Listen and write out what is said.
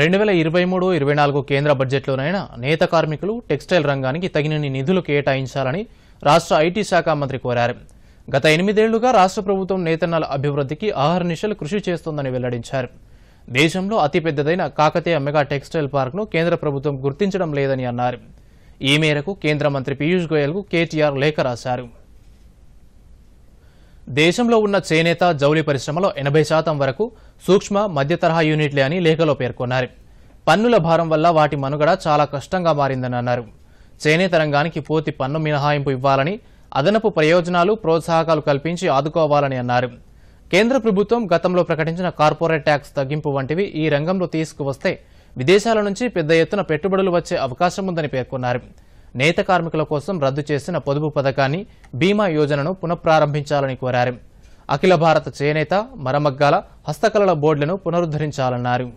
రెండు వేల ఇరవై మూడు ఇరవై నాలుగు కేంద్ర బడ్జెట్లోనైనా నేత కార్మికులు టెక్స్టైల్ రంగానికి తగినన్ని నిధులు కేటాయించాలని రాష్ట్ర ఐటీ శాఖ మంత్రి కోరారు గత ఎనిమిదేళ్లుగా రాష్ట్ర ప్రభుత్వం నేతన్నల అభివృద్ధికి అహర్నిశలు కృషి చేస్తోందని వెల్లడించారు దేశంలో అతిపెద్దదైన కాకతీయ మెగా టెక్స్టైల్ పార్క్ను కేంద్ర ప్రభుత్వం గుర్తించడం లేదని అన్నారు ఈ మేరకు కేంద్ర మంత్రి పీయూష్ గోయల్కు కేటీఆర్ లేఖ రాశారు దేశంలో ఉన్న చేనేత జౌలి పరిశ్రమలో ఎనభై శాతం వరకు సూక్ష్మ మధ్యతరహా యూనిట్లే అని లేఖలో పేర్కొన్నారు పన్నుల భారం వల్ల వాటి మనుగడ చాలా కష్టంగా మారిందని అన్నారు చేనేత రంగానికి పూర్తి పన్ను మినహాయింపు ఇవ్వాలని అదనపు ప్రయోజనాలు ప్రోత్సాహకాలు కల్పించి ఆదుకోవాలని అన్నారు కేంద్ర ప్రభుత్వం గతంలో ప్రకటించిన కార్పొరేట్ ట్యాక్స్ తగ్గింపు వంటివి ఈ రంగంలో తీసుకువస్తే విదేశాల నుంచి పెద్ద ఎత్తున పెట్టుబడులు వచ్చే అవకాశం ఉందని పేర్కొన్నారు నేత కార్మికుల కోసం రద్దు చేసిన పొదుపు పథకాన్ని బీమా యోజనను పునఃప్రారంభించాలని కోరారు అఖిల భారత చేనేత మరమగ్గాల హస్తకళల బోర్డులను పునరుద్ధరించాలన్నారు